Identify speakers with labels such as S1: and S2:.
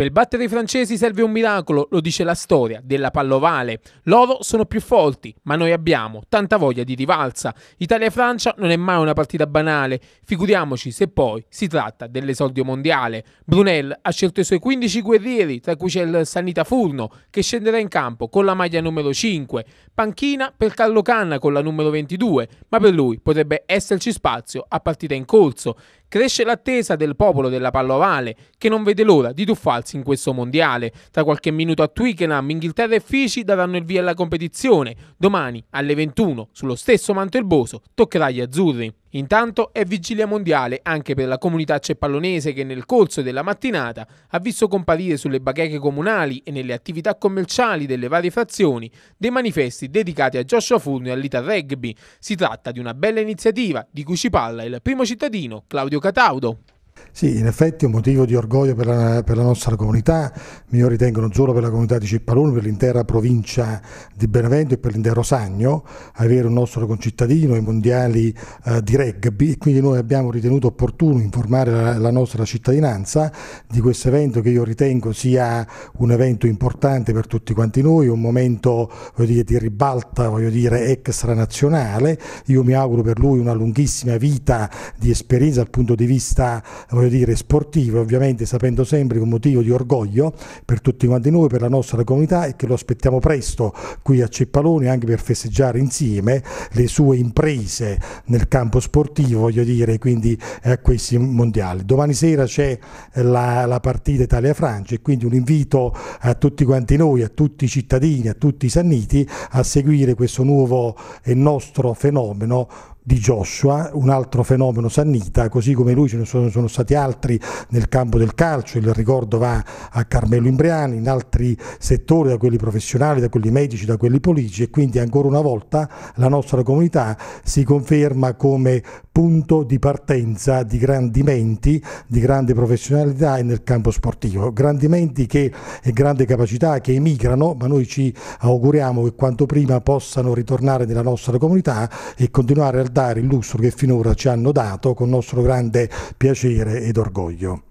S1: Per battere i francesi serve un miracolo, lo dice la storia della pallovale. Loro sono più forti, ma noi abbiamo tanta voglia di rivalsa. Italia-Francia non è mai una partita banale, figuriamoci se poi si tratta dell'esordio mondiale. Brunel ha scelto i suoi 15 guerrieri, tra cui c'è il Sanita Furno, che scenderà in campo con la maglia numero 5, panchina per Carlo Canna con la numero 22, ma per lui potrebbe esserci spazio a partita in corso. Cresce l'attesa del popolo della pallovale, che non vede l'ora di tuffarsi in questo mondiale. Tra qualche minuto a Twickenham, Inghilterra e Fiji daranno il via alla competizione. Domani, alle 21, sullo stesso manto erboso, toccherà agli azzurri. Intanto è vigilia mondiale anche per la comunità ceppallonese che nel corso della mattinata ha visto comparire sulle bacheche comunali e nelle attività commerciali delle varie frazioni dei manifesti dedicati a Joshua Furno e all'Ita Rugby. Si tratta di una bella iniziativa di cui ci parla il primo cittadino Claudio Cataudo.
S2: Sì, in effetti è un motivo di orgoglio per la, per la nostra comunità, io ritengo non solo per la comunità di Cippaluno, per l'intera provincia di Benevento e per l'intero Sagno, avere un nostro concittadino ai mondiali eh, di rugby, e quindi noi abbiamo ritenuto opportuno informare la, la nostra cittadinanza di questo evento che io ritengo sia un evento importante per tutti quanti noi, un momento dire, di ribalta, dire, extra nazionale, io mi auguro per lui una lunghissima vita di esperienza dal punto di vista eh, voglio dire, sportive, ovviamente sapendo sempre che è un motivo di orgoglio per tutti quanti noi, per la nostra comunità e che lo aspettiamo presto qui a Ceppaloni anche per festeggiare insieme le sue imprese nel campo sportivo, voglio dire, quindi a questi mondiali. Domani sera c'è la, la partita Italia-Francia e quindi un invito a tutti quanti noi, a tutti i cittadini, a tutti i sanniti a seguire questo nuovo e nostro fenomeno di Joshua, un altro fenomeno sannita, così come lui ce ne sono, sono, stati altri nel campo del calcio, il ricordo va a Carmelo Imbriani, in altri settori, da quelli professionali, da quelli medici, da quelli politici e quindi ancora una volta la nostra comunità si conferma come punto di partenza di grandi menti, di grande professionalità e nel campo sportivo, grandi menti che, e grande capacità che emigrano, ma noi ci auguriamo che quanto prima possano ritornare nella nostra comunità e continuare a dare portare il lustro che finora ci hanno dato con nostro grande piacere ed orgoglio.